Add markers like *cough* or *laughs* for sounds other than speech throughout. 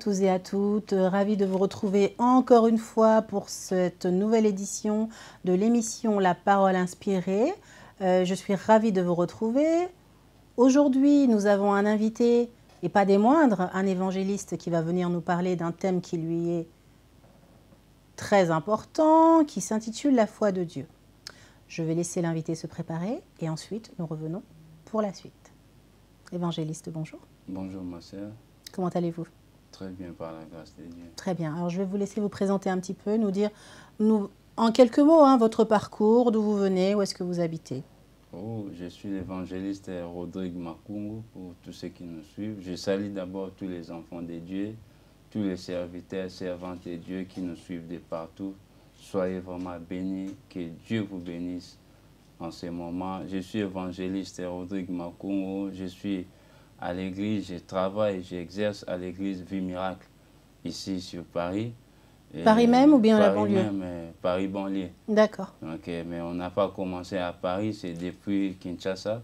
tous et à toutes. Euh, ravi de vous retrouver encore une fois pour cette nouvelle édition de l'émission La parole inspirée. Euh, je suis ravie de vous retrouver. Aujourd'hui, nous avons un invité, et pas des moindres, un évangéliste qui va venir nous parler d'un thème qui lui est très important, qui s'intitule La foi de Dieu. Je vais laisser l'invité se préparer et ensuite nous revenons pour la suite. Évangéliste, bonjour. Bonjour ma sœur. Comment allez-vous Très bien, par la grâce de Dieu. Très bien. Alors, je vais vous laisser vous présenter un petit peu, nous dire, nous, en quelques mots, hein, votre parcours, d'où vous venez, où est-ce que vous habitez. Oh, je suis l'évangéliste Rodrigue Makungu, pour tous ceux qui nous suivent. Je salue d'abord tous les enfants de Dieu, tous les serviteurs, servantes de Dieu qui nous suivent de partout. Soyez vraiment bénis, que Dieu vous bénisse en ce moment. Je suis l'évangéliste Rodrigue Makungu, je suis à l'église, je travaille, j'exerce à l'église Vie Miracle, ici sur Paris. Paris même ou bien Paris la banlieue même, euh, Paris banlieue. D'accord. Ok, mais on n'a pas commencé à Paris, c'est depuis Kinshasa,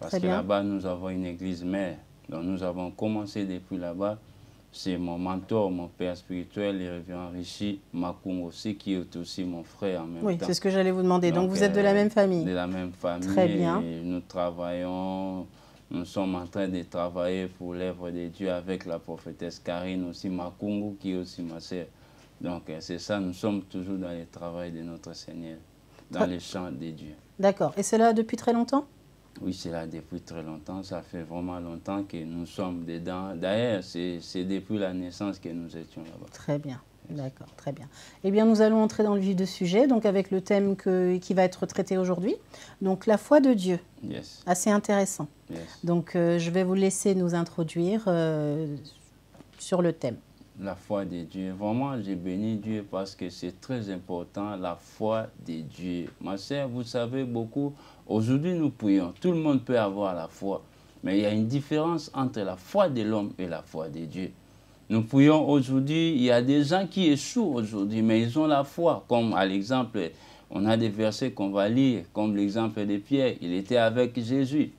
parce que là-bas, nous avons une église mère. Donc nous avons commencé depuis là-bas. C'est mon mentor, mon père spirituel, le révérend Rishi Makoum aussi, qui est aussi mon frère en même oui, temps. Oui, c'est ce que j'allais vous demander. Donc, vous êtes de la euh, même famille De la même famille. Très bien. Et nous travaillons nous sommes en train de travailler pour l'œuvre de Dieu avec la prophétesse Karine aussi Makungu qui est aussi ma sœur. Donc euh, c'est ça, nous sommes toujours dans le travail de notre Seigneur, dans le ah. les champs de Dieu. D'accord. Et c'est là depuis très longtemps Oui, c'est là depuis très longtemps. Ça fait vraiment longtemps que nous sommes dedans. D'ailleurs, c'est depuis la naissance que nous étions là-bas. Très bien. D'accord, très bien. Eh bien, nous allons entrer dans le vif du sujet, donc avec le thème que, qui va être traité aujourd'hui, donc la foi de Dieu. Yes. Assez intéressant. Yes. Donc, euh, je vais vous laisser nous introduire euh, sur le thème. La foi de Dieu. Vraiment, j'ai béni Dieu parce que c'est très important, la foi de Dieu. Ma sœur, vous savez beaucoup, aujourd'hui nous prions, tout le monde peut avoir la foi, mais il y a une différence entre la foi de l'homme et la foi de Dieu. Nous prions aujourd'hui, il y a des gens qui échouent aujourd'hui, mais ils ont la foi, comme à l'exemple, on a des versets qu'on va lire, comme l'exemple de Pierre, il était avec Jésus.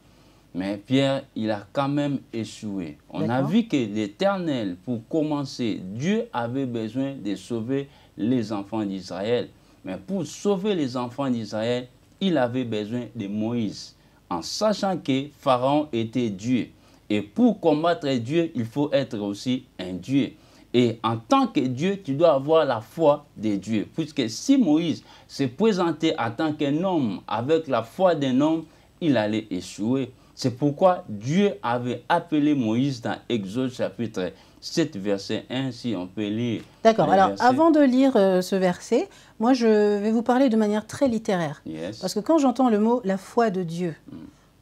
Mais Pierre, il a quand même échoué. On a vu que l'Éternel, pour commencer, Dieu avait besoin de sauver les enfants d'Israël. Mais pour sauver les enfants d'Israël, il avait besoin de Moïse, en sachant que Pharaon était Dieu. Et pour combattre Dieu, il faut être aussi un Dieu. Et en tant que Dieu, tu dois avoir la foi de Dieu. Puisque si Moïse s'est présenté en tant qu'un homme avec la foi d'un homme, il allait échouer. C'est pourquoi Dieu avait appelé Moïse dans Exode chapitre 7, verset 1, si on peut lire. D'accord. Alors, avant de lire euh, ce verset, moi, je vais vous parler de manière très littéraire. Parce que quand j'entends le mot la foi de Dieu, mm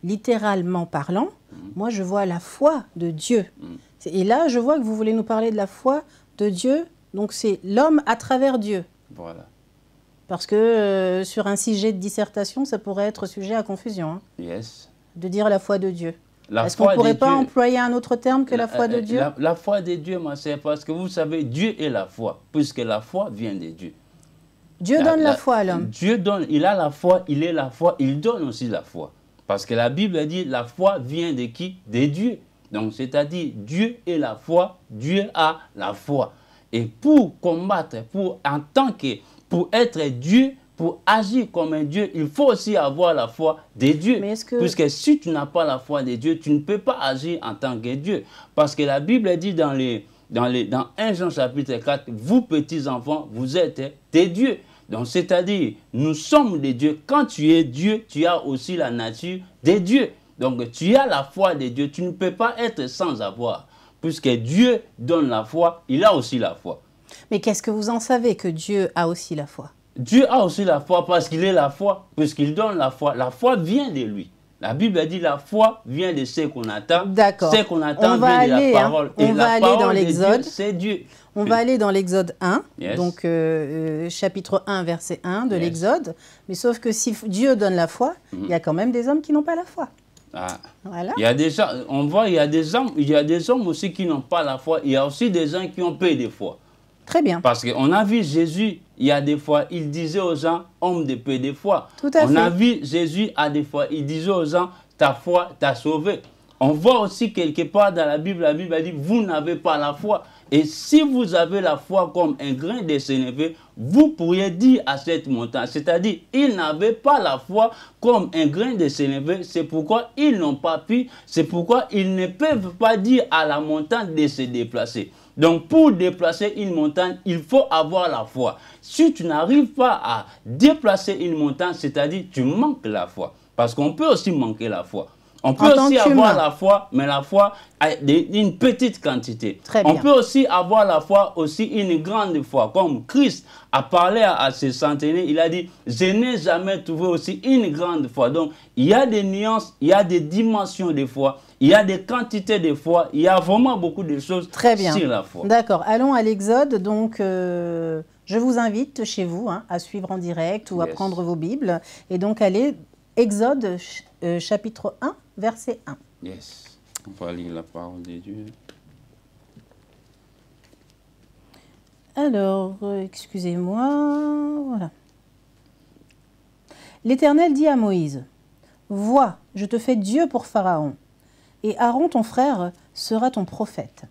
littéralement parlant, mm. moi je vois la foi de Dieu. Mm. Et là, je vois que vous voulez nous parler de la foi de Dieu, donc c'est l'homme à travers Dieu. Voilà. Parce que euh, sur un sujet de dissertation, ça pourrait être sujet à confusion. Hein, yes. De dire la foi de Dieu. Est-ce qu'on ne pourrait pas employer un autre terme que la, euh, foi de Dieu la, foi des dieux, moi c'est parce que vous savez, Dieu est la foi, puisque la foi vient de Dieu. Dieu donne la, foi à l'homme. Dieu donne, il a la foi, il est la foi, il donne aussi la foi. Parce que la Bible dit la foi vient de qui Des dieux. » Donc c'est-à-dire Dieu est la foi, Dieu a la foi. Et pour combattre, pour en tant que, pour être Dieu, pour agir comme un Dieu, il faut aussi avoir la foi des dieux. Puisque si tu n'as pas la foi des dieux, tu ne peux pas agir en tant que Dieu. Parce que la Bible dit dans, les, dans, les, dans 1 Jean chapitre 4, vous petits enfants, vous êtes des dieux. Donc, c'est-à-dire, nous sommes des dieux. Quand tu es Dieu, tu as aussi la nature des dieux. Donc, tu as la foi des dieux. Tu ne peux pas être sans avoir. Puisque Dieu donne la foi, il a aussi la foi. Mais qu'est-ce que vous en savez que Dieu a aussi la foi Dieu a aussi la foi parce qu'il est la foi, puisqu'il donne la foi. La foi vient de lui. La Bible dit la foi vient de ce qu'on attend. D'accord. Ce qu'on attend de la hein. parole. On Et la aller parole dans l'Exode. C'est Dieu. On va aller dans l'Exode 1, donc euh, euh, chapitre 1, verset 1 de l'Exode. Mais sauf que si Dieu donne la foi, il mhm. y a quand même des hommes qui n'ont pas la foi. Ah. Voilà. Il y a des on voit, il y a des hommes, il y a des hommes aussi qui n'ont pas la foi. Il y a aussi des gens qui ont peu de foi. Très bien. Parce qu'on a vu Jésus, il y a des fois, il disait aux gens, homme de peu de foi. Tout à on a vu Jésus, à des fois, il disait aux gens, ta foi t'a sauvé. On voit aussi quelque part dans la Bible, la Bible a dit, vous n'avez pas la foi. Et si vous avez la foi comme un grain de sénévé, vous pourriez dire à cette montagne, c'est-à-dire, ils n'avaient pas la foi comme un grain de sénévé, c'est pourquoi ils n'ont pas pu, c'est pourquoi ils ne peuvent pas dire à la montagne de se déplacer. Donc, pour déplacer une montagne, il faut avoir la foi. Si tu n'arrives pas à déplacer une montagne, c'est-à-dire, tu manques la foi. Parce qu'on peut aussi manquer la foi. On peut aussi avoir la foi, mais la foi d'une une petite quantité. On peut aussi avoir la foi, aussi une grande foi. Comme Christ a parlé à, ses centenaires, il a dit, je n'ai jamais trouvé aussi une grande foi. Donc, il y a des nuances, il y a des dimensions de foi, il y a des quantités de foi, il y a vraiment beaucoup de choses sur la foi. D'accord. Allons à l'Exode. Donc, euh, je vous invite chez vous hein, à suivre en direct ou à prendre vos Bibles et donc allez, Exode euh, chapitre 1 verset 1. Yes. On va lire la parole de Dieu. Alors, euh, excusez-moi. Voilà. L'Éternel dit à Moïse, Vois, je te fais Dieu pour Pharaon, et Aaron, ton frère, sera ton prophète.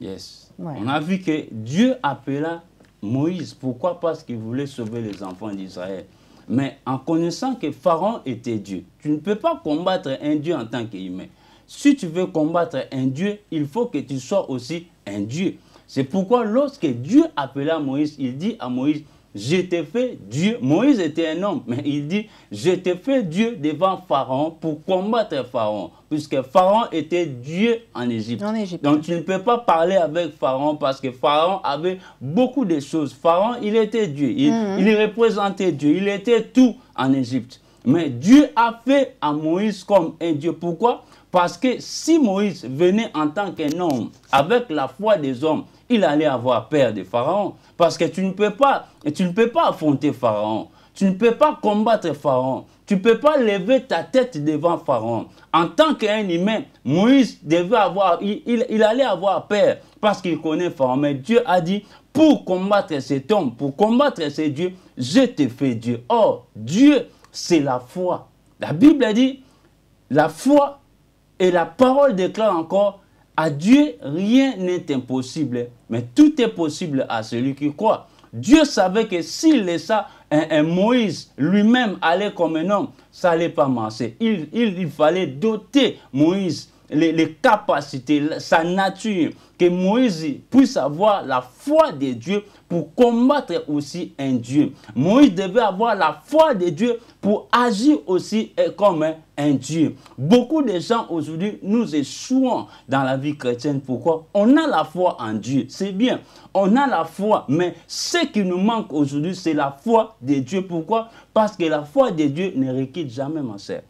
Yes. On a vu que Dieu appela Moïse. Pourquoi Parce qu'il voulait sauver les enfants d'Israël mais en connaissant que Pharaon était Dieu. Tu ne peux pas combattre un Dieu en tant qu'humain. Si tu veux combattre un Dieu, il faut que tu sois aussi un Dieu. C'est pourquoi lorsque Dieu appela Moïse, il dit à Moïse, je t'ai fait Dieu. Moïse était un homme, mais il dit, je t'ai fait Dieu devant Pharaon pour combattre Pharaon, puisque Pharaon était Dieu en Égypte. Donc tu ne peux pas parler avec Pharaon parce que Pharaon avait beaucoup de choses. Pharaon, il était Dieu, il, mm-hmm. il représentait Dieu, il était tout en Égypte. Mais Dieu a fait à Moïse comme un Dieu. Pourquoi Parce que si Moïse venait en tant qu'un homme, avec la foi des hommes, il allait avoir peur de Pharaon. Parce que tu ne peux pas, tu ne peux pas affronter Pharaon. Tu ne peux pas combattre Pharaon. Tu ne peux pas lever ta tête devant Pharaon. En tant qu'un humain, Moïse devait avoir, il, allait avoir peur parce qu'il connaît Pharaon. Mais Dieu a dit, pour combattre cet homme, pour combattre ces dieux, je te fais Dieu. Or, Dieu, c'est la foi. La Bible dit, la foi et la parole déclare encore, à Dieu, rien n'est impossible, mais tout est possible à celui qui croit. Dieu savait que s'il laissa un, Moïse lui-même aller comme un homme, ça n'allait pas marcher. il fallait doter Moïse les, capacités, sa nature, que Moïse puisse avoir la foi de Dieu pour combattre aussi un Dieu. Moïse devait avoir la foi de Dieu pour agir aussi comme un Dieu. Beaucoup de gens aujourd'hui nous échouons dans la vie chrétienne. Pourquoi On a la foi en Dieu, c'est bien. On a la foi, mais ce qui nous manque aujourd'hui, c'est la foi de Dieu. Pourquoi Parce que la foi de Dieu ne requiert jamais, ma sœur.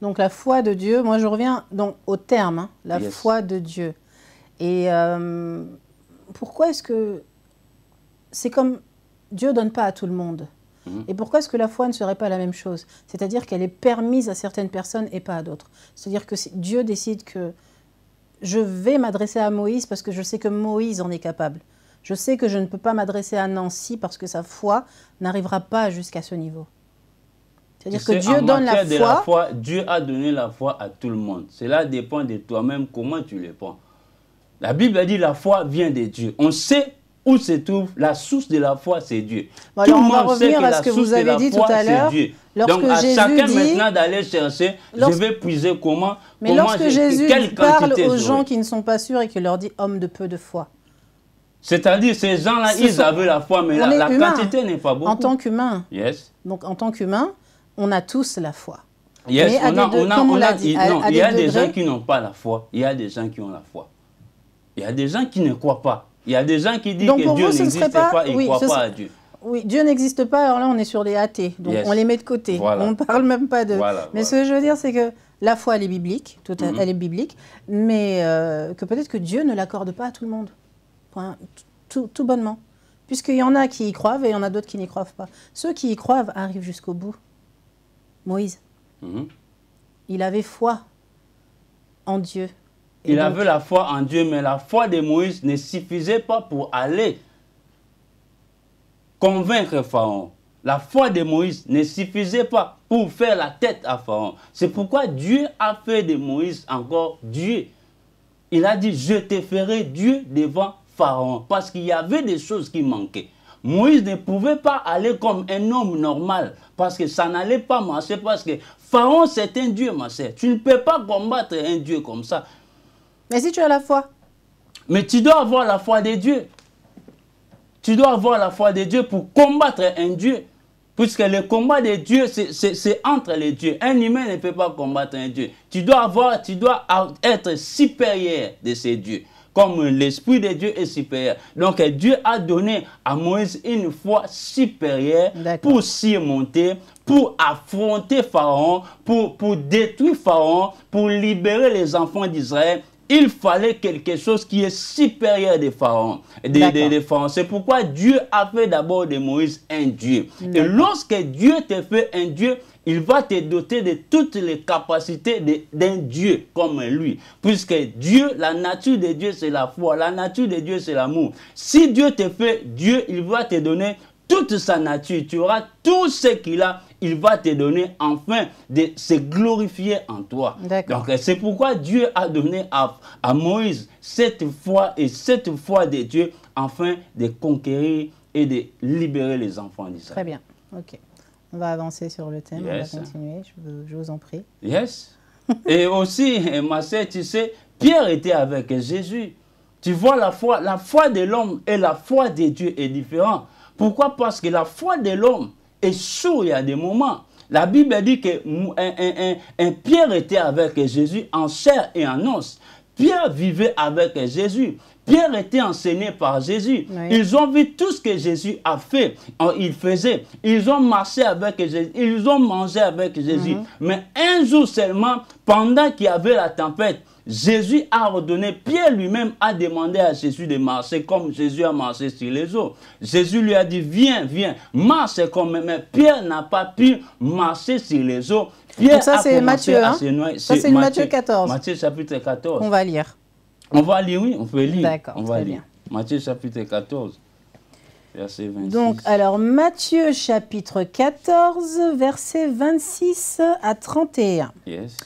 Donc la foi de Dieu, moi je reviens donc au terme, hein, la foi de Dieu. Et euh, pourquoi est-ce que c'est comme Dieu donne pas à tout le monde mhm. Et pourquoi est-ce que la foi ne serait pas la même chose C'est-à-dire qu'elle est permise à certaines personnes et pas à d'autres. C'est-à-dire que si Dieu décide que je vais m'adresser à Moïse parce que je sais que Moïse en est capable. Je sais que je ne peux pas m'adresser à Nancy parce que sa foi n'arrivera pas jusqu'à ce niveau. C'est-à-dire que Dieu donne la foi. De la foi. Dieu a donné la foi à tout le monde. Cela dépend de toi-même, comment tu le prends. La Bible a dit la foi vient de Dieu. On sait où se trouve la source de la foi, c'est Dieu. tout revenir à ce que vous avez dit foi, tout à l'heure. Donc à chacun maintenant d'aller chercher, je vais puiser comment. Mais lorsque Jésus parle aux gens qui ne sont pas sûrs et qui leur dit homme de peu de foi. C'est-à-dire, ces gens-là, ils avaient la foi, mais la, la quantité n'est pas beaucoup. En tant qu'humain. Yes. Donc, en tant qu'humain, on a tous la foi. il y a des gens qui n'ont pas la foi. Il y a des gens qui ont la foi. Il y a des gens qui ne croient pas. Il y a des gens qui disent que Dieu n'existe pas, ne oui, croient pas à Dieu. Dieu n'existe pas, alors là on est sur les athées, donc on les met de côté, on ne parle même pas de... mais ce que je veux dire, c'est que la foi, elle est biblique, tout mm-hmm. elle est biblique, mais euh, que peut-être que Dieu ne l'accorde pas à tout le monde, Point. Tout, tout bonnement. Puisqu'il y en a qui y croivent et il y en a d'autres qui n'y croivent pas. Ceux qui y croivent arrivent jusqu'au bout. Moïse. Mhm. Il avait foi en Dieu. il avait la foi en Dieu, mais la foi de Moïse ne suffisait pas pour aller convaincre Pharaon. La foi de Moïse ne suffisait pas pour faire la tête à Pharaon. C'est pourquoi Dieu a fait de Moïse encore Dieu. Il a dit, je te ferai Dieu devant Pharaon, parce qu'il y avait des choses qui manquaient. Moïse ne pouvait pas aller comme un homme normal parce que ça n'allait pas marcher parce que Pharaon c'est un dieu ma sœur. Tu ne peux pas combattre un dieu comme ça. Mais si tu as la foi. Mais tu dois avoir la foi de Dieu, Tu dois avoir la foi de Dieu pour combattre un dieu. Puisque le combat des dieux, c'est entre les dieux. Un humain ne peut pas combattre un dieu. Tu dois, avoir, tu dois être supérieur de ces dieux comme l'Esprit de Dieu est supérieur. Donc Dieu a donné à Moïse une foi supérieure pour s'y monter, pour affronter Pharaon, pour, pour détruire Pharaon, pour libérer les enfants d'Israël il fallait quelque chose qui est supérieur des pharaons. des, C'est pourquoi Dieu a fait d'abord de Moïse un Dieu. Et lorsque Dieu te fait un Dieu, il va te doter de toutes les capacités d'un Dieu comme lui. Puisque Dieu, la nature de Dieu, c'est la foi. La nature de Dieu, c'est l'amour. Si Dieu te fait Dieu, il va te donner toute sa nature. Tu auras tout ce qu'il a. Il va te donner enfin de se glorifier en toi. Donc c'est pourquoi Dieu a donné à, à Moïse cette foi et cette foi de Dieu enfin de conquérir et de libérer les enfants d'Israël. Très bien. OK. On va avancer sur le thème, on va continuer, je, vous en prie. Yes. *laughs* et aussi, ma tu sais, Pierre était avec Jésus. Tu vois, la foi, la foi de l'homme et la foi de Dieu est différente. Pourquoi Parce que la foi de l'homme est sourde à des moments. La Bible dit que un Pierre était avec Jésus en chair et en os. Pierre vivait avec Jésus. Pierre était enseigné par Jésus. Ils ont vu tout ce que Jésus a fait, oh, il faisait. Ils ont marché avec Jésus, ils ont mangé avec Jésus. Mhm. Mais un jour seulement, pendant qu'il y avait la tempête, Jésus a ordonné, Pierre lui-même a demandé à Jésus de marcher comme Jésus a marché sur les eaux. Jésus lui a dit, viens, viens, marche comme Mais Pierre n'a pas pu marcher sur les eaux. Donc ça, hein? c'est Matthieu, hein? Ça, c'est Matthieu 14. Matthieu chapitre 14. On va lire. On va lire, oui, on peut lire. D'accord, on va lire. Matthieu chapitre 14. Verset 26. Donc, alors, Matthieu chapitre 14, verset 26 à 31. Yes.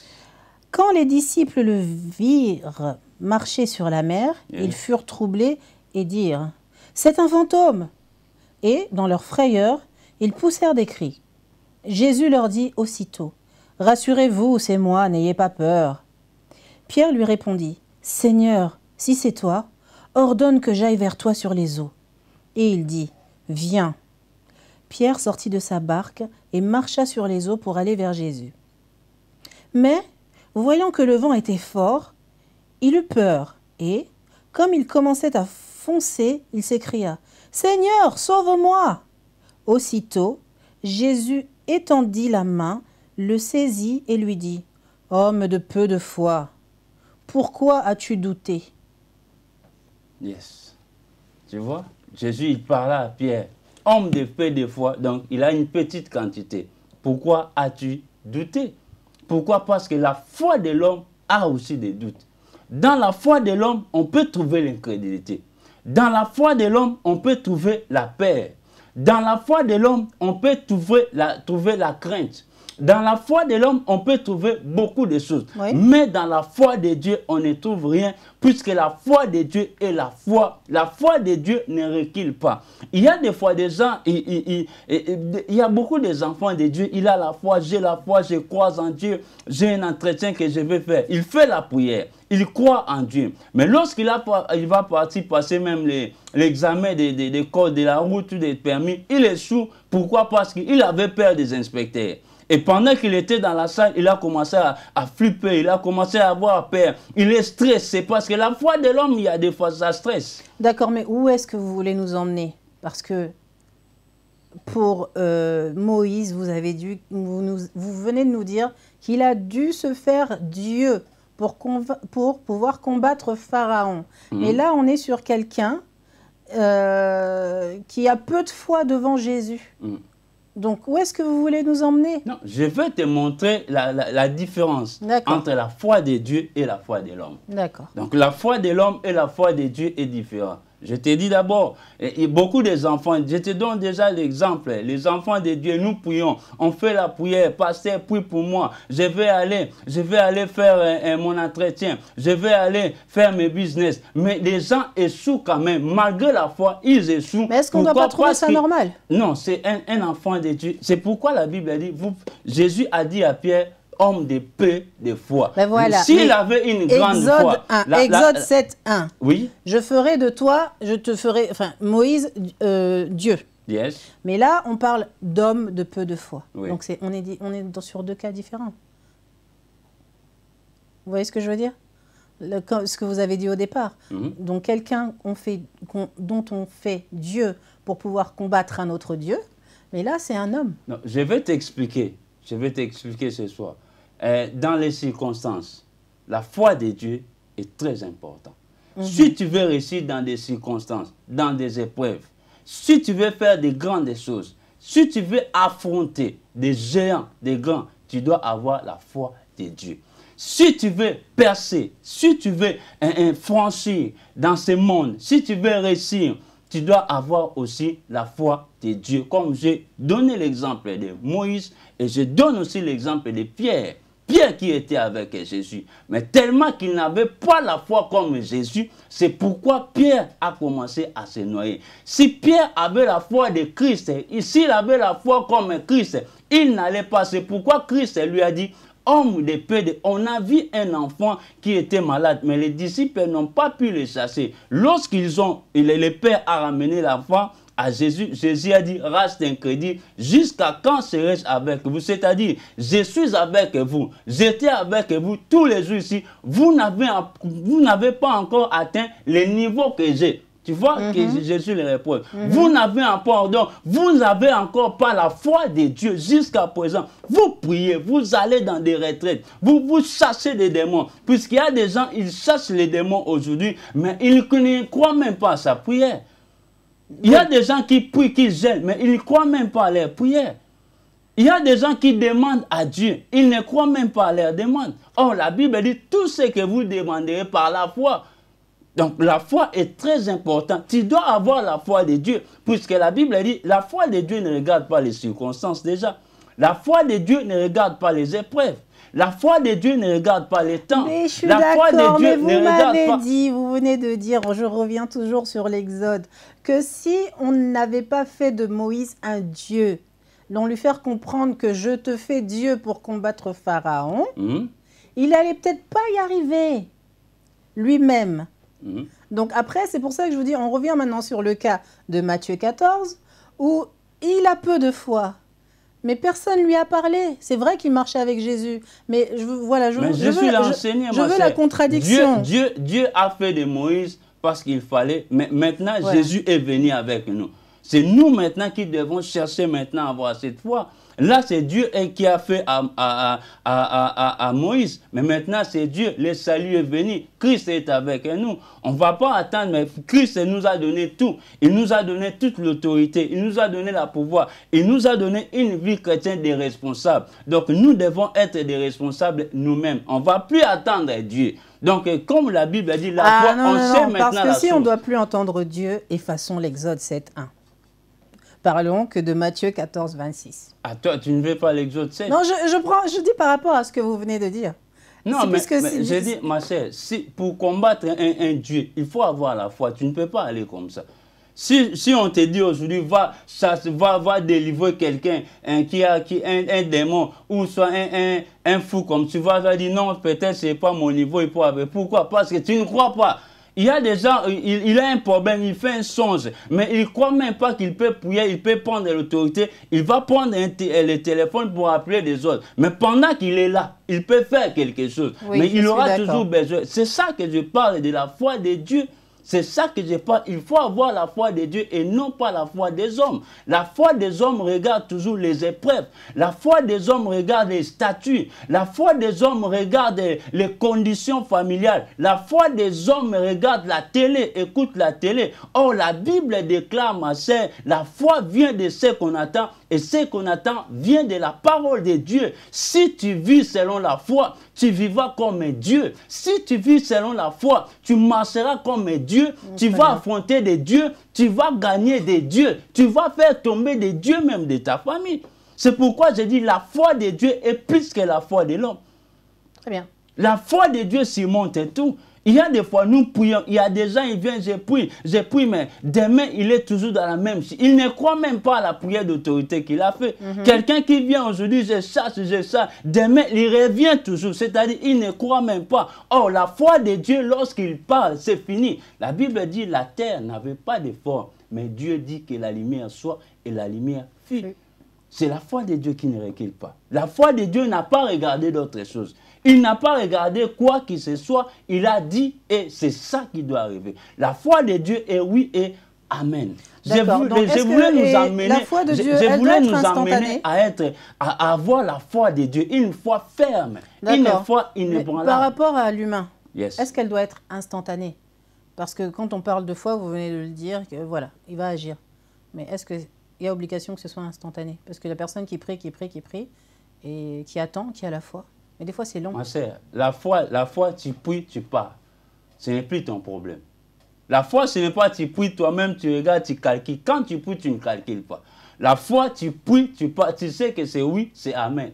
Quand les disciples le virent marcher sur la mer, ils furent troublés et dirent C'est un fantôme Et, dans leur frayeur, ils poussèrent des cris. Jésus leur dit aussitôt Rassurez-vous, c'est moi, n'ayez pas peur. Pierre lui répondit Seigneur, si c'est toi, ordonne que j'aille vers toi sur les eaux. Et il dit Viens. Pierre sortit de sa barque et marcha sur les eaux pour aller vers Jésus. Mais Voyant que le vent était fort, il eut peur et, comme il commençait à foncer, il s'écria Seigneur, sauve-moi Aussitôt, Jésus étendit la main, le saisit et lui dit Homme de peu de foi, pourquoi as-tu douté Yes. Tu vois Jésus, il parla à Pierre Homme de peu de foi, donc il a une petite quantité. Pourquoi as-tu douté pourquoi Parce que la foi de l'homme a aussi des doutes. Dans la foi de l'homme, on peut trouver l'incrédulité. Dans la foi de l'homme, on peut trouver la peur. Dans la foi de l'homme, on peut trouver la, trouver la crainte. Dans la foi de l'homme, on peut trouver beaucoup de choses. Mais dans la foi de Dieu, on ne trouve rien, puisque la foi de Dieu est la foi. La foi de Dieu ne recule pas. Il y a des fois des gens, il, y a beaucoup des enfants de Dieu, il a la foi, j'ai la foi, je crois en Dieu, j'ai un entretien que je vais faire. Il fait la prière, il croit en Dieu. Mais lorsqu'il il va partir passer même l'examen des, des, des codes de la route, des permis, il échoue. Pourquoi Parce qu'il avait peur des inspecteurs. Et pendant qu'il était dans la salle, il a commencé à, flipper, il a commencé à avoir peur. Il est stressé parce que la foi de l'homme, il y a des fois ça stresse. D'accord, mais où est-ce que vous voulez nous emmener Parce que pour euh, Moïse, vous, avez dû, vous, vous venez de nous dire qu'il a dû se faire Dieu pour, pour pouvoir combattre Pharaon. Mhm. Mais Et là, on est sur quelqu'un euh, qui a peu de foi devant Jésus. Mhm. Donc, où est-ce que vous voulez nous emmener Non, je veux te montrer la, la, différence entre la foi de Dieu et la foi de l'homme. Donc, la foi de l'homme et la foi de Dieu est différente. Je te dis d'abord, beaucoup des enfants, je te donne déjà l'exemple, les enfants de Dieu, nous prions, on fait la prière, pasteur, prie pour moi, je vais aller, je vais aller faire mon entretien, je vais aller faire mes business. Mais les gens échouent quand même, malgré la foi, ils échouent. Mais est-ce qu'on ne doit pas trouver ça normal Non, c'est un, enfant de Dieu. C'est pourquoi la Bible a dit, Jésus a dit à Pierre, homme de peu de foi. voilà. S'il avait une grande foi. Exode 7, Oui. Je ferai de toi, je te ferai, enfin, Moïse, euh, Dieu. Mais là, on parle d'homme de peu de foi. Donc on est, on est sur deux cas différents. Vous voyez ce que je veux dire ce que vous avez dit au départ. Mhm. Donc quelqu'un dont on fait Dieu pour pouvoir combattre un autre Dieu, mais là c'est un homme. je vais t'expliquer, je vais t'expliquer ce soir. Euh, dans les circonstances, la foi de Dieu est très importante. Mhm. Si tu veux réussir dans des circonstances, dans des épreuves, si tu veux faire des grandes choses, si tu veux affronter des géants, des grands, tu dois avoir la foi de Dieu. Si tu veux percer, si tu veux hein, hein, franchir dans ce monde, si tu veux réussir, tu dois avoir aussi la foi de Dieu. Comme j'ai donné l'exemple de Moïse et je donne aussi l'exemple de Pierre. Pierre qui était avec Jésus. Mais tellement qu'il n'avait pas la foi comme Jésus, c'est pourquoi Pierre a commencé à se noyer. Si Pierre avait la foi de Christ, s'il avait la foi comme Christ, il n'allait pas. C'est pourquoi Christ lui a dit, homme de paix de... On a vu un enfant qui était malade, mais les disciples n'ont pas pu le chasser. Lorsqu'ils ont... Le père a ramené l'enfant à Jésus, Jésus a dit, reste un jusqu'à quand serai-je avec vous C'est-à-dire, je suis avec vous, j'étais avec vous tous les jours ici, vous n'avez pas encore atteint le niveau que j'ai. Tu vois que mhm. Jésus les répond. Mhm. Vous n'avez encore, donc, vous n'avez encore pas la foi de Dieu jusqu'à présent. Vous priez, vous allez dans des retraites, vous vous chassez des démons. Puisqu'il y a des gens, ils chassent les démons aujourd'hui, mais ils ne croient même pas à sa prière. Il y a des gens qui prient, qui gèlent, mais ils ne croient même pas à leur prière. Il y a des gens qui demandent à Dieu, ils ne croient même pas à leur demande. Or, la Bible dit tout ce que vous demanderez par la foi. Donc, la foi est très importante. Tu dois avoir la foi de Dieu, puisque la Bible dit la foi de Dieu ne regarde pas les circonstances déjà. La foi de Dieu ne regarde pas les épreuves. La foi de Dieu ne regarde pas les temps. Mais je suis la foi de Dieu vous m'avez Dit, vous venez de dire, je reviens toujours sur l'Exode, que si on n'avait pas fait de Moïse un Dieu, l'on lui faire comprendre que je te fais Dieu pour combattre Pharaon, hmm. il n'allait peut-être pas y arriver lui-même. Hmm. Donc après, c'est pour ça que je vous dis, on revient maintenant sur le cas de Matthieu 14, où il a peu de foi. Mais personne ne lui a parlé. C'est vrai qu'il marchait avec Jésus. Mais je, voilà, je, veux, la, la contradiction. Dieu, Dieu, a fait de Moïse parce qu'il fallait. Mais maintenant, Jésus est venu avec nous. C'est nous maintenant qui devons chercher maintenant à avoir cette foi. Là, c'est Dieu hein, qui a fait à, Moïse. Mais maintenant, c'est Dieu. Le salut est venu. Christ est avec nous. On ne va pas attendre, mais Christ nous a donné tout. Il nous a donné toute l'autorité. Il nous a donné la pouvoir. Il nous a donné une vie chrétienne des responsables. Donc, nous devons être des responsables nous-mêmes. On ne va plus attendre Dieu. Donc, comme la Bible dit, la ah, on sait non, maintenant Parce que si on ne doit plus entendre Dieu, effaçons l'Exode 7.1 parlons que de Matthieu 14, 26. Ah, toi, tu ne veux pas l'Exode 7 Non, je, je, prends, je dis par rapport à ce que vous venez de dire. Non, mais, j'ai dit, ma chère, si, pour combattre un, un, Dieu, il faut avoir la foi. Tu ne peux pas aller comme ça. Si, si on te dit aujourd'hui, va, ça, va, va délivrer quelqu'un un hein, qui a qui, un, un, démon ou soit un, un fou comme tu vas, vas dire non, peut-être c'est pas mon niveau. Pourquoi Parce que tu ne crois pas. Il a déjà, il, a un problème, il fait un songe, mais il ne croit même pas qu'il peut prier, il peut prendre l'autorité, il va prendre le téléphone pour appeler des autres. Mais pendant qu'il est là, il peut faire quelque chose. mais il aura toujours besoin. C'est ça que je parle de la foi de Dieu. C'est ça que je pense. Il faut avoir la foi de Dieu et non pas la foi des hommes. La foi des hommes regarde toujours les épreuves. La foi des hommes regarde les statuts. La foi des hommes regarde les conditions familiales. La foi des hommes regarde la télé, écoute la télé. Or, la Bible déclare, ma sœur, la foi vient de ce qu'on attend et ce qu'on attend vient de la parole de Dieu. Si tu vis selon la foi, tu vivras comme Dieu. Si tu vis selon la foi, tu marcheras comme Dieu. Mm, tu vas affronter des dieux, tu vas gagner des dieux, tu vas faire tomber des dieux même de ta famille. C'est pourquoi je dis la foi de Dieu est plus que la foi de l'homme. Très bien. La foi de Dieu surmonte tout. Il y a des fois, nous prions, il y a des gens, ils viennent, j'ai prie, je prie, mais demain, il est toujours dans la même chose. Il ne croit même pas à la prière d'autorité qu'il a fait. Mhm. Quelqu'un qui vient aujourd'hui, je ça, je ça. demain, il revient toujours. C'est-à-dire, il ne croit même pas. Or, la foi de Dieu, lorsqu'il parle, c'est fini. La Bible dit, la terre n'avait pas de mais Dieu dit que la lumière soit et la lumière fut. C'est la foi de Dieu qui ne recule pas. La foi de Dieu n'a pas regardé d'autres choses. Il n'a pas regardé quoi qu'il se soit. Il a dit, et c'est ça qui doit arriver. La foi de Dieu est oui et Amen. Je, voulais, nous amener, de voulais nous amener à être, à avoir la foi de Dieu, une foi ferme, une foi inébranlable. Par rapport à l'humain, est-ce qu'elle doit être instantanée Parce que quand on parle de foi, vous venez de le dire, que voilà, il va agir. Mais est-ce qu'il y a obligation que ce soit instantané Parce que la personne qui prie, qui prie, qui prie, et qui attend, qui a la foi, mais des fois, c'est long. Ma sœur, la foi, la foi, tu pries, tu pars. Ce n'est plus ton problème. La foi, ce n'est pas tu pries toi-même, tu regardes, tu calcules. Quand tu pries, tu ne calcules pas. La foi, tu pries, tu pars. Tu sais que c'est oui, c'est amen.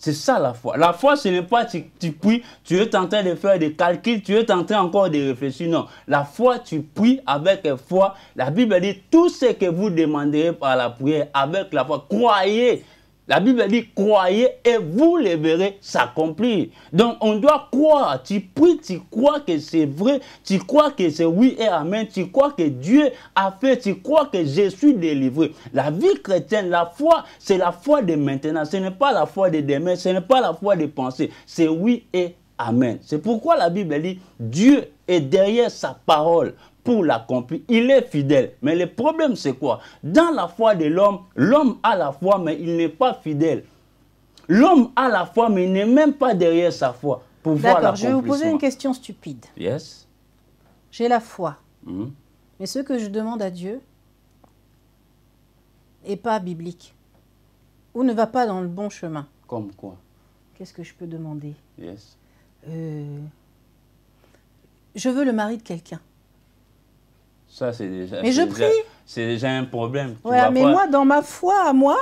C'est ça la foi. La foi, ce n'est pas tu, pries, tu es en train de faire des calculs, tu es en train encore de réfléchir. Non. La foi, tu pries avec foi. La Bible dit tout ce que vous demanderez par la prière, avec la foi, croyez la Bible dit, croyez et vous le verrez s'accomplir. Donc, on doit croire. Tu pries, tu crois que c'est vrai. Tu crois que c'est oui et amen. Tu crois que Dieu a fait. Tu crois que je suis délivré. La vie chrétienne, la foi, c'est la foi de maintenant. Ce n'est pas la foi de demain. Ce n'est pas la foi de penser. C'est oui et amen. C'est pourquoi la Bible dit, Dieu est derrière sa parole pour l'accomplir. Il est fidèle. Mais le problème, c'est quoi Dans la foi de l'homme, l'homme a la foi, mais il n'est pas fidèle. L'homme a la foi, mais il n'est même pas derrière sa foi pour voir D'accord, je vais vous poser une question stupide. Yes. J'ai la foi. Hmm. Mais ce que je demande à Dieu n'est pas biblique ou ne va pas dans le bon chemin. Comme quoi Qu'est-ce que je peux demander Yes. Euh, je veux le mari de quelqu'un. Ça, c'est déjà. Mais je prie. C'est déjà un problème. mais moi, dans ma foi à moi,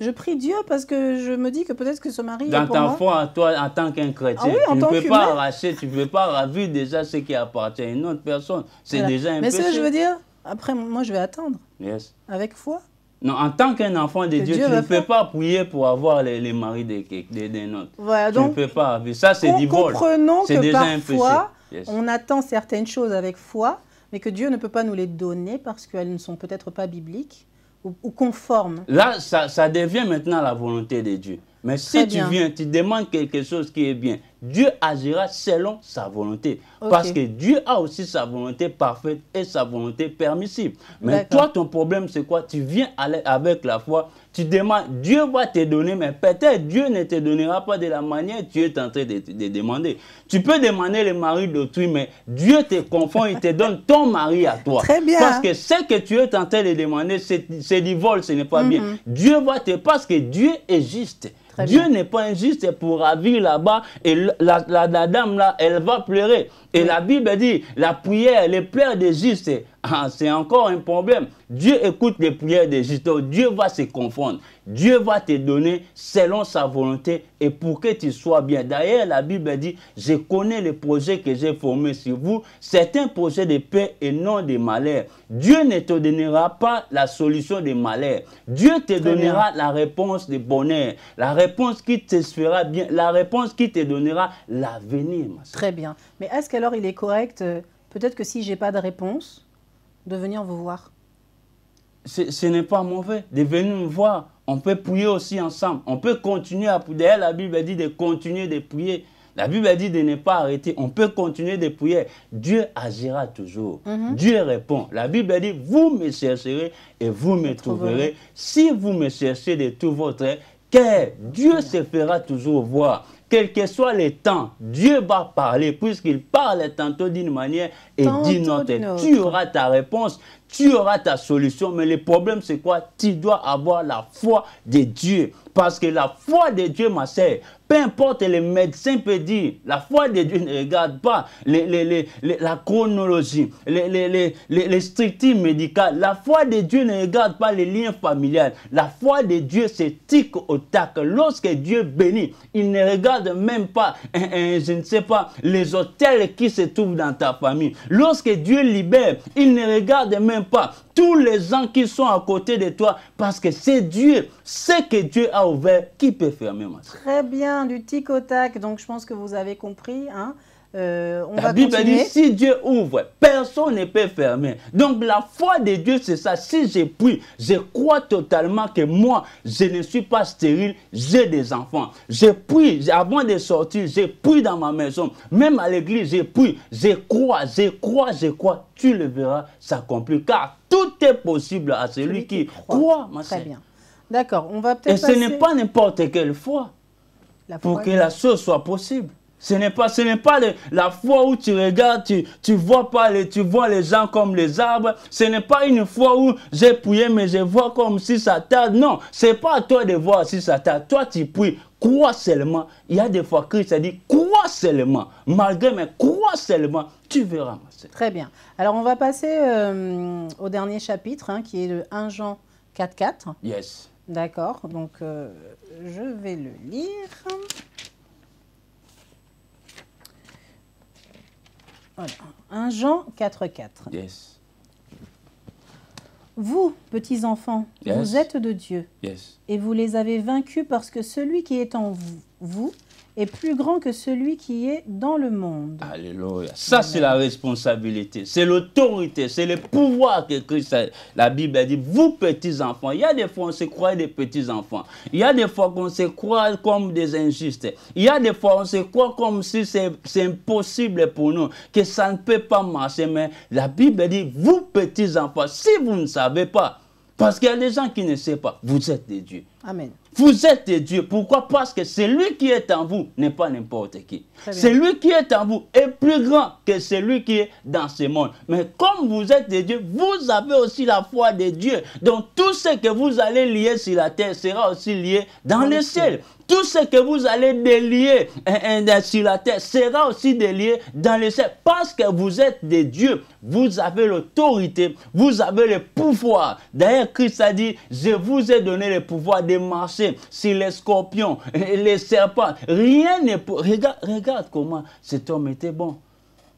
je prie Dieu parce que je me dis que peut-être que ce mari. Dans est pour ta foi, toi, en tant qu'un ah chrétien, tu ne peux pas arracher, tu ne peux pas ravir déjà ce qui appartient à une autre personne. C'est déjà un Mais ce que je veux dire, après, moi, je vais attendre. Yes. Avec foi. Non, en tant qu'un enfant de Dieu, tu ne peux pas prier pour avoir les, maris des, des, Voilà, tu donc, ne peux pas. Ça, c'est du Comprenons que déjà parfois, on attend certaines choses avec foi, mais que Dieu ne peut pas nous les donner parce qu'elles ne sont peut-être pas bibliques ou, conformes. Là, ça, devient maintenant la volonté de Dieu. Mais si tu viens, tu demandes quelque chose qui est bien Dieu agira selon sa volonté. Parce que Dieu a aussi sa volonté parfaite et sa volonté permissive. Mais toi, ton problème, c'est quoi Tu viens avec la foi, tu demandes, Dieu va te donner, mais peut-être Dieu ne te donnera pas de la manière que tu es en train de, demander. Tu peux demander le mari d'autrui, mais Dieu te confond, il te donne ton mari à toi. Très bien. Parce que ce que tu es en train de demander, c'est du vol, ce n'est pas bien. Mm-hmm. Dieu va te... Parce que Dieu est juste. Dieu n'est pas injuste pour avoir là-bas et la, dame là, elle va pleurer. Et la Bible dit, la prière, les pleurs des justes ah, c'est encore un problème. Dieu écoute les prières des justes. Dieu va se confondre. Dieu va te donner selon sa volonté et pour que tu sois bien. D'ailleurs, la Bible dit, je connais les projets que j'ai formé sur vous. C'est un projet de paix et non de malheur. Dieu ne te donnera pas la solution des malheur. Dieu te donnera la réponse de bonheur, la réponse qui te fera bien, la réponse qui te donnera l'avenir. Très bien. Mais est-ce qu'alors il est correct, euh, peut-être que si j'ai pas de réponse, de venir vous voir Ce n'est pas mauvais de venir me voir. On peut prier aussi ensemble. On peut continuer à prier. D'ailleurs, la Bible dit de continuer de prier. La Bible dit de ne pas arrêter. On peut continuer de prier. Dieu agira toujours. Mhm. Dieu répond. La Bible dit, vous me chercherez et vous me trouverez. Si vous me cherchez de tout votre cœur, Dieu se fera toujours voir. Quel que soit le temps, Dieu va parler, puisqu'il parle tantôt d'une manière et d'une autre. Tu auras ta réponse tu auras ta solution. Mais le problème, c'est quoi Tu dois avoir la foi de Dieu. Parce que la foi de Dieu, ma sœur, peu importe, les médecins peuvent dire, la foi de Dieu ne regarde pas les, la chronologie, les, structures médicales. La foi de Dieu ne regarde pas les liens familiales. La foi de Dieu, c'est tic au tac. Lorsque Dieu bénit, il ne regarde même pas, hein, hein, je ne sais pas, les hôtels qui se trouvent dans ta famille. Lorsque Dieu libère, il ne regarde même pas tous les gens qui sont à côté de toi parce que c'est Dieu, ce que Dieu a ouvert, qui peut fermer ma Très bien, du tic au tac. Donc je pense que vous avez compris. Hein? Euh, on la Bible dit si Dieu ouvre, personne ne peut fermer. Donc la foi de Dieu, c'est ça. Si je prie, je crois totalement que moi, je ne suis pas stérile, j'ai des enfants. Je prie, avant de sortir, j'ai prie dans ma maison. Même à l'église, j'ai prie, je crois, je crois, je crois. Tu le verras s'accomplir. Car tout est possible à celui, qui, croit. Très bien. D'accord, on va peut-être. Et ce n'est pas n'importe quelle foi. La pour que la chose soit possible. Ce n'est pas, ce pas la foi où tu regardes, tu, vois pas les, tu vois les gens comme les arbres. Ce n'est pas une foi où j'ai prié, mais je vois comme si ça tarde. Non, c'est pas à toi de voir si ça tarde. Toi, tu pries. Crois seulement. Il y a des fois Christ a dit, crois seulement. Malgré, mais crois seulement. Tu verras. Très bien. Alors, on va passer euh, au dernier chapitre, hein, qui est le 1 Jean 4. Yes. D'accord. Donc, euh, je vais le lire. Voilà. 1 Jean 4, 4. Yes. Vous, petits enfants, vous êtes de Dieu. Yes. Et vous les avez vaincus parce que celui qui est en vous, vous est plus grand que celui qui est dans le monde. Alléluia. Ça, c'est la responsabilité, c'est l'autorité, c'est le pouvoir que Christ a. La Bible dit, vous petits-enfants, il y a des fois on se croit des petits-enfants. Il y a des fois qu'on se croit comme des injustes. Il y a des fois on se croit comme si c'est impossible pour nous, que ça ne peut pas marcher. Mais la Bible dit, vous petits-enfants, si vous ne savez pas, parce qu'il y a des gens qui ne savent pas, vous êtes des dieux. Amen. Vous êtes Dieu. Pourquoi Parce que celui qui est en vous n'est pas n'importe qui. Celui qui est en vous est plus grand que celui qui est dans ce monde. Mais comme vous êtes Dieu, vous avez aussi la foi de Dieu. Donc tout ce que vous allez lier sur la terre sera aussi lié dans, le, ciel. Tout ce que vous allez délier sur la terre sera aussi délié dans les cieux. Parce que vous êtes des dieux, vous avez l'autorité, vous avez le pouvoir. D'ailleurs, Christ a dit, je vous ai donné le pouvoir de marcher sur les scorpions, les serpents. Rien n'est pour... Regarde, comment cet homme était bon.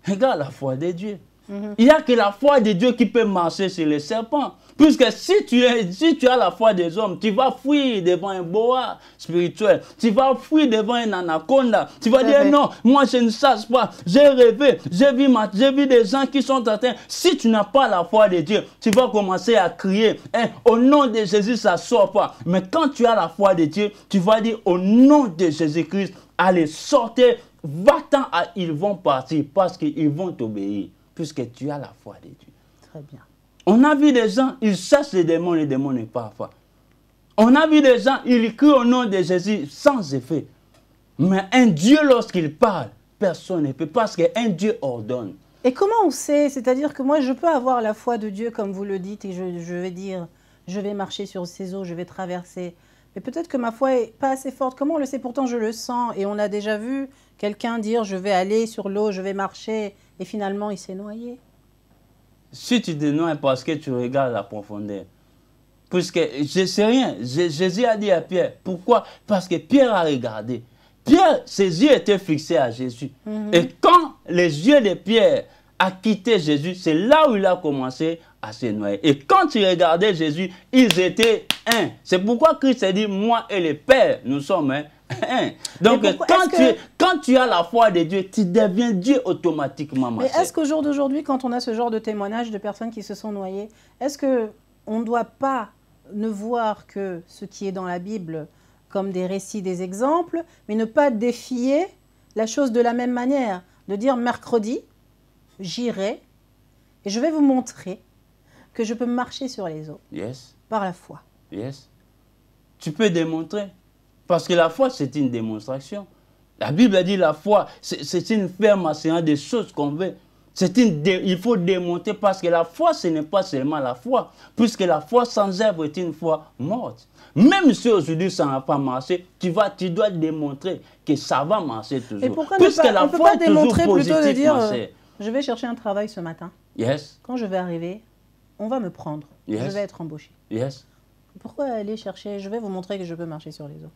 Regarde la foi de Dieu. Mm-hmm. Il n'y a que la foi de Dieu qui peut marcher sur les serpents. Puisque si tu, es, si tu as la foi des hommes, tu vas fuir devant un boa spirituel, tu vas fuir devant un anaconda, tu vas dire non, moi je ne sache pas, j'ai rêvé, j'ai vu, des gens qui sont atteints. Si tu n'as pas la foi de Dieu, tu vas commencer à crier, hein, au nom de Jésus, ça ne sort pas. Mais quand tu as la foi de Dieu, tu vas dire au nom de Jésus-Christ, allez, sortez, va-t'en, ah, ils vont partir parce qu'ils vont t'obéir, puisque tu as la foi de Dieu. Très bien. On a vu des gens, ils chassent les démons, les démons ne pas foi. On a vu des gens, ils crient au nom de Jésus sans effet. Mais un Dieu, lorsqu'il parle, personne ne peut, parce qu'un Dieu ordonne. Et comment on sait C'est-à-dire que moi, je peux avoir la foi de Dieu, comme vous le dites, et je, je vais dire, je vais marcher sur ces eaux, je vais traverser. Mais peut-être que ma foi n'est pas assez forte. Comment on le sait Pourtant, je le sens. Et on a déjà vu quelqu'un dire, je vais aller sur l'eau, je vais marcher. Et finalement, il s'est noyé. Si tu nois parce que tu regardes la profondeur. Puisque je sais rien. Jésus a dit à Pierre. Pourquoi Parce que Pierre a regardé. Pierre, ses yeux étaient fixés à Jésus. Mhm. Et quand les yeux de Pierre a quitté Jésus, c'est là où il a commencé à se noyer. Et quand il regardait Jésus, ils étaient un. C'est pourquoi Christ a dit, moi et le Père, nous sommes un. *laughs* Donc, quand, tu, quand tu as la foi de Dieu, tu deviens Dieu automatiquement. Mais est-ce qu'au jour d'aujourd'hui, quand on a ce genre de témoignage de personnes qui se sont noyées, est-ce qu'on ne doit pas ne voir que ce qui est dans la Bible comme des récits, des exemples, mais ne pas défier la chose de la même manière De dire mercredi, j'irai et je vais vous montrer que je peux marcher sur les eaux yes. par la foi. Yes. Tu peux démontrer. Parce que la foi, c'est une démonstration. La Bible a dit la foi, c'est une ferme assurance des choses qu'on veut. Une il faut démonter parce que la foi, ce n'est pas seulement la foi, puisque la foi sans œuvre est une foi morte. Même si aujourd'hui ça n'a pas marché, tu, vas, tu dois démontrer que ça va marcher toujours. Et pourquoi ne pas, la plutôt de dire, euh, je vais chercher un travail ce matin. Yes. Quand je vais arriver, on va me prendre. Je vais être embauché. Yes. Pourquoi aller chercher Je vais vous montrer que je peux marcher sur les eaux.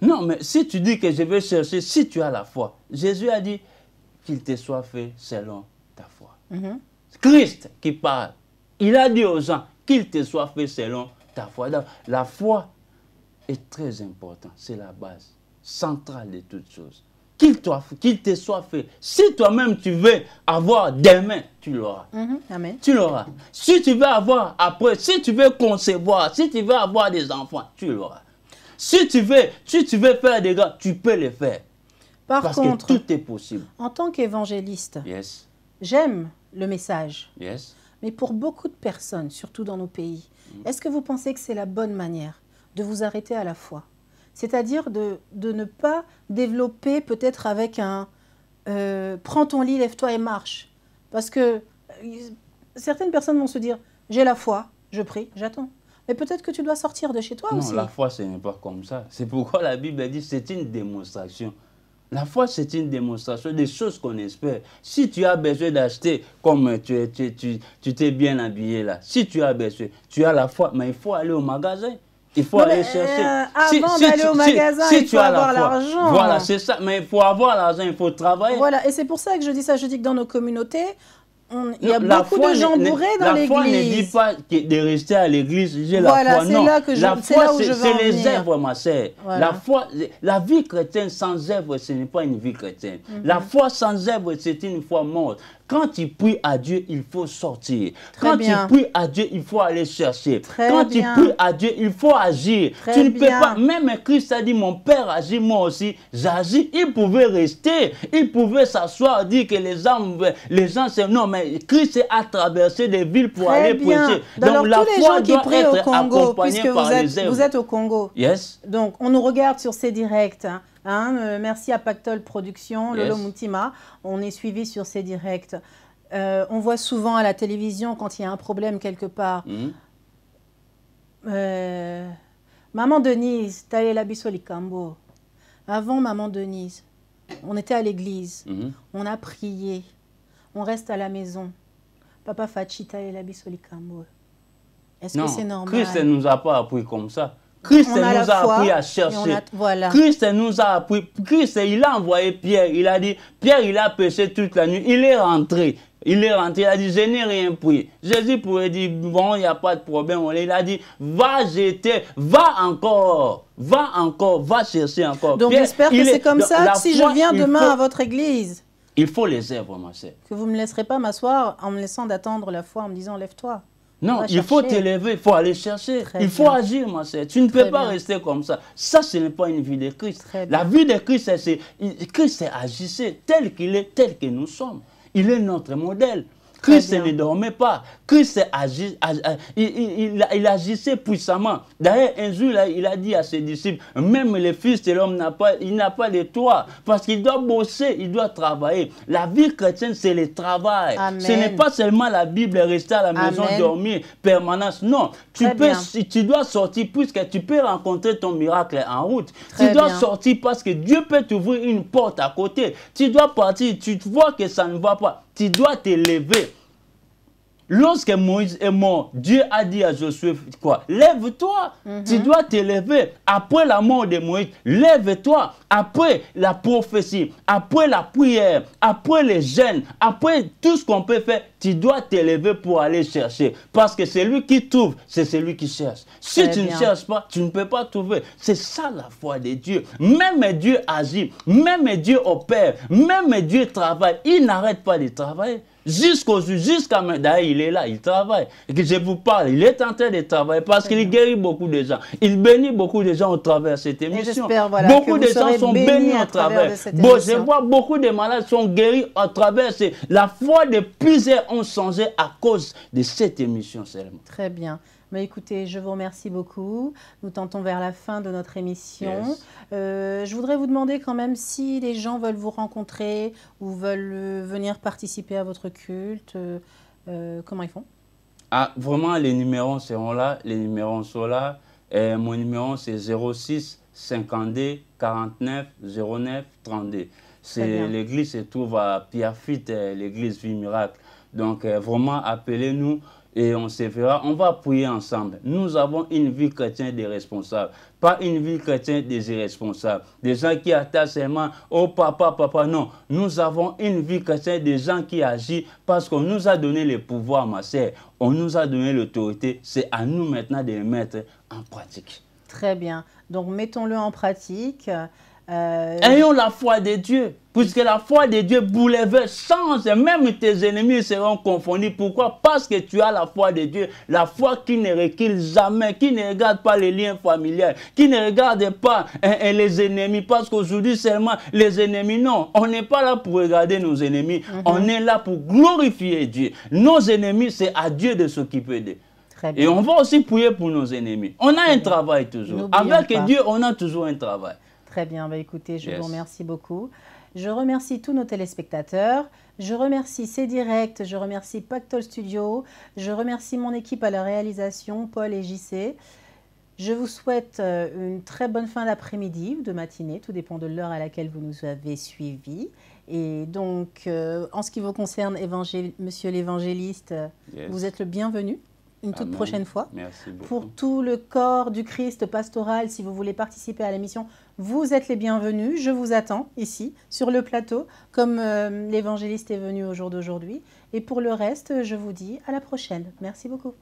Non, mais si tu dis que je vais chercher, si tu as la foi, Jésus a dit qu'il te soit fait selon ta foi. Mhm. Christ qui parle, il a dit aux gens qu'il te soit fait selon ta foi. la foi est très importante, c'est la base centrale de toutes choses. Qu'il te soit fait. Si toi-même tu veux avoir demain, tu l'auras. Mhm, tu l'auras. Si tu veux avoir après, si tu veux concevoir, si tu veux avoir des enfants, tu l'auras. Si tu veux, si tu veux faire des gars, tu peux les faire. Par Parce contre, tout est possible. En tant qu'évangéliste, j'aime le message. Mais pour beaucoup de personnes, surtout dans nos pays, mm. est-ce que vous pensez que c'est la bonne manière de vous arrêter à la foi C'est-à-dire de, ne pas développer peut-être avec un euh, prends ton lit, lève-toi et marche. Parce que euh, certaines personnes vont se dire j'ai la foi, je prie, j'attends. Mais peut-être que tu dois sortir de chez toi aussi. Non, la foi, ce n'est pas comme ça. C'est pourquoi la Bible dit c'est une démonstration. La foi, c'est une démonstration des choses qu'on espère. Si tu as besoin d'acheter, comme tu t'es tu, tu, bien habillé là, si tu as besoin, tu as la foi, mais il faut aller au magasin. Il faut aller euh, chercher. si, tu au magasin, il faut avoir l'argent. voilà, c'est ça. Mais il faut avoir l'argent, il faut travailler. Voilà, et c'est pour ça que je dis ça. Je dis que dans nos communautés, il y a beaucoup de gens bourrés dans l'église. La foi ne dit pas de rester à l'église, j'ai la foi. Non, la foi, c'est les œuvres, ma sœur. La foi, la vie chrétienne sans œuvre, ce n'est pas une vie chrétienne. Mm-hmm. La foi sans œuvre, c'est une foi morte. Quand tu pries à Dieu, il faut sortir. Très quand bien. tu pries à Dieu, il faut aller chercher. quand il tu pries à Dieu, il faut agir. tu ne peux pas. Même Christ a dit, mon Père agit, moi aussi, j'agis. Il pouvait rester, il pouvait s'asseoir, dire que les gens, les gens, c'est non, mais Christ a traversé des villes pour aller prêcher. Donc la tous les gens doit qui être au Congo, puisque vous êtes, vous êtes, au Congo. Yes. Donc on nous regarde sur ces directs. Hein. Hein, euh, merci à Pactol Productions, Lolo Moutima. On est suivi sur ces directs. Euh, on voit souvent à la télévision quand il y a un problème quelque part. Mm. Euh, Maman Denise, t'allais la bisolicambo. Avant Maman Denise, on était à l'église, mm-hmm. on a prié, on reste à la maison. Papa Fachi, t'allais la bisolicambo. Est-ce que c'est normal Christ ne nous a pas appris comme ça. Christ nous a, appris à chercher. Christ nous a appris. Christ, il a envoyé Pierre. Il a dit, Pierre, il a pêché toute la nuit. Il est rentré. Il est rentré, il a dit, je n'ai rien pris. Jésus pourrait dire, bon, il n'y a pas de problème. Il a dit, va jeter, va encore, va encore, va chercher encore. Donc j'espère que c'est comme ça si je viens demain à votre église. Il faut les vraiment vraiment. Que vous ne me laisserez pas m'asseoir en me laissant d'attendre la foi, en me disant, lève-toi. Non, il faut t'élever, il faut aller chercher, il faut agir, ma Tu ne peux pas rester comme ça. Ça, ce n'est pas une vie de Christ. la vie de Christ, c'est Christ agissé tel qu'il est, tel que nous sommes. Il est notre modèle. Christ ne dormait pas. Christ agit, euh, il, agissait puissamment. D'ailleurs, un jour, il a dit à ses disciples, même le fils de l'homme n'a pas, il n'a pas de toi parce qu'il doit bosser, il doit travailler. La vie chrétienne, c'est le travail. Ce n'est pas seulement la Bible, rester à la maison, dormir, permanence. Non, tu, peux, tu dois sortir puisque tu peux rencontrer ton miracle en route. tu dois sortir parce que Dieu peut t'ouvrir une porte à côté. Tu dois partir, tu vois que ça ne va pas tu dois t'élever. Lorsque Moïse est mort, Dieu a dit à Josué, quoi Lève-toi, mhm. tu dois t'élever. Après la mort de Moïse, lève-toi. Après la prophétie, après la prière, après les gènes, après tout ce qu'on peut faire, tu dois t'élever pour aller chercher. Parce que celui qui trouve, c'est celui qui cherche. Si tu ne cherches pas, tu ne peux pas trouver. C'est ça la foi de Dieu. Même Dieu agit, même Dieu opère, même Dieu travaille. Il n'arrête pas de travailler. Jusqu'au jusqu'à maintenant, il est là, il travaille. Et que je vous parle, il est en train de travailler parce qu'il guérit beaucoup de gens. Il bénit beaucoup de gens au travers de cette émission. beaucoup de gens sont bénis au travers. Bon, je vois beaucoup de malades sont guéris au travers. La foi de plusieurs ont changé à cause de cette émission seulement. Très bien. Mais écoutez, je vous remercie beaucoup. Nous tentons vers la fin de notre émission. Euh, je voudrais vous demander quand même si les gens veulent vous rencontrer ou veulent euh, venir participer à votre culte, euh, comment ils font ah, Vraiment, les numéros seront là. Les numéros sont là. Et mon numéro, c'est 06 52 49 09 32. L'église se trouve à Pierrefitte, l'église Vie Miracle. Donc, vraiment, appelez-nous et on se fera, on va prier ensemble. Nous avons une vie chrétienne des responsables, pas une vie chrétienne des irresponsables, des gens qui attachent seulement au oh, papa, papa. Non, nous avons une vie chrétienne des gens qui agissent parce qu'on nous a donné le pouvoir, ma sœur, on nous a donné l'autorité. C'est à nous maintenant de le mettre en pratique. Très bien. Donc mettons-le en pratique. Euh, Ayons la foi de Dieu, puisque la foi de Dieu bouleverse, change, et même tes ennemis seront confondus. Pourquoi Parce que tu as la foi de Dieu, la foi qui ne recule jamais, qui ne regarde pas les liens familiaux, qui ne regarde pas hein, hein, les ennemis, parce qu'aujourd'hui seulement les ennemis, non, on n'est pas là pour regarder nos ennemis, mm-hmm. on est là pour glorifier Dieu. Nos ennemis, c'est à Dieu de s'occuper d'eux. Et on va aussi prier pour nos ennemis. On a un travail toujours. Avec Dieu, on a toujours un travail. Très bien, bah, écoutez, je vous remercie beaucoup. Je remercie tous nos téléspectateurs. Je remercie C'est direct je remercie Pactol Studio, je remercie mon équipe à la réalisation, Paul et JC. Je vous souhaite euh, une très bonne fin d'après-midi ou de matinée, tout dépend de l'heure à laquelle vous nous avez suivis. Et donc, euh, en ce qui vous concerne, Monsieur l'évangéliste, euh, vous êtes le bienvenu une toute prochaine fois. Merci beaucoup. Pour tout le corps du Christ pastoral, si vous voulez participer à la mission, vous êtes les bienvenus, je vous attends ici sur le plateau comme euh, l'évangéliste est venu au jour d'aujourd'hui. Et pour le reste, je vous dis à la prochaine. Merci beaucoup.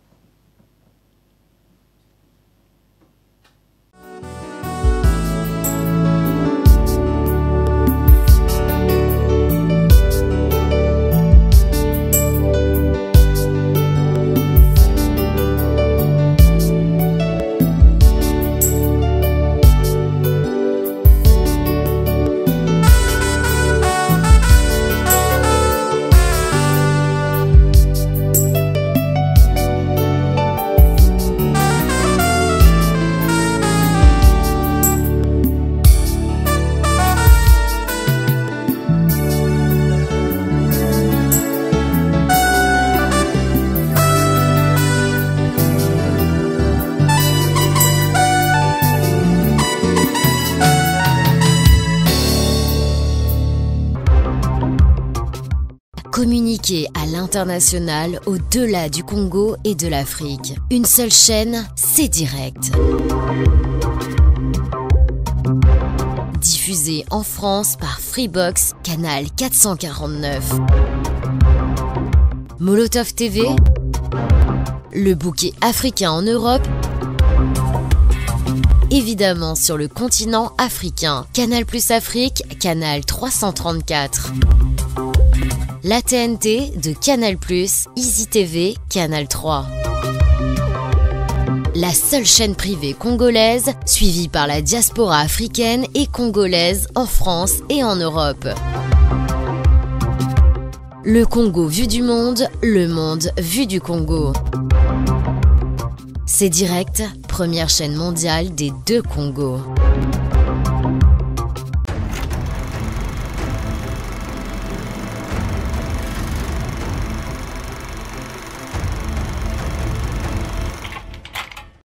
communiquer à l'international au-delà du Congo et de l'Afrique. Une seule chaîne, c'est direct. Diffusé en France par Freebox, canal 449. Molotov TV, le bouquet africain en Europe, évidemment sur le continent africain, Canal Plus Afrique, canal 334 la TNT de Canal+, Easy TV, Canal 3. La seule chaîne privée congolaise suivie par la diaspora africaine et congolaise en France et en Europe. Le Congo vu du monde, le monde vu du Congo. C'est direct, première chaîne mondiale des deux Congos.